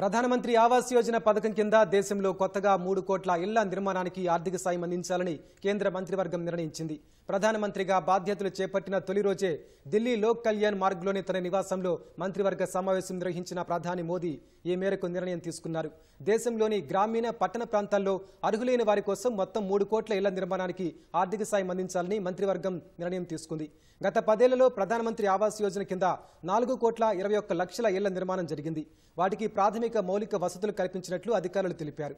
ప్రధానమంత్రి ఆవాస్ యోజన పథకం కింద దేశంలో కొత్తగా మూడు కోట్ల ఇళ్ల నిర్మాణానికి ఆర్థిక సాయం అందించాలని కేంద్ర మంత్రివర్గం నిర్ణయించింది ప్రధానమంత్రిగా బాధ్యతలు చేపట్టిన తొలి రోజే ఢిల్లీ లోక్ కళ్యాణ్ మార్గ్లోని తన నివాసంలో మంత్రివర్గ సమావేశం నిర్వహించిన ప్రధాని మోదీ ఈ మేరకు నిర్ణయం తీసుకున్నారు దేశంలోని గ్రామీణ పట్టణ ప్రాంతాల్లో అర్హులైన వారి కోసం మొత్తం మూడు కోట్ల ఇళ్ల నిర్మాణానికి ఆర్థిక సాయం అందించాలని మంత్రివర్గం నిర్ణయం తీసుకుంది గత పదేళ్లలో ప్రధానమంత్రి ఆవాస్ యోజన కింద నాలుగు కోట్ల ఇరవై ఒక్క లక్షల ఇళ్ల నిర్మాణం జరిగింది వాటికి ప్రాథమిక ప్రాథమిక మౌలిక వసతులు కల్పించినట్లు అధికారులు తెలిపారు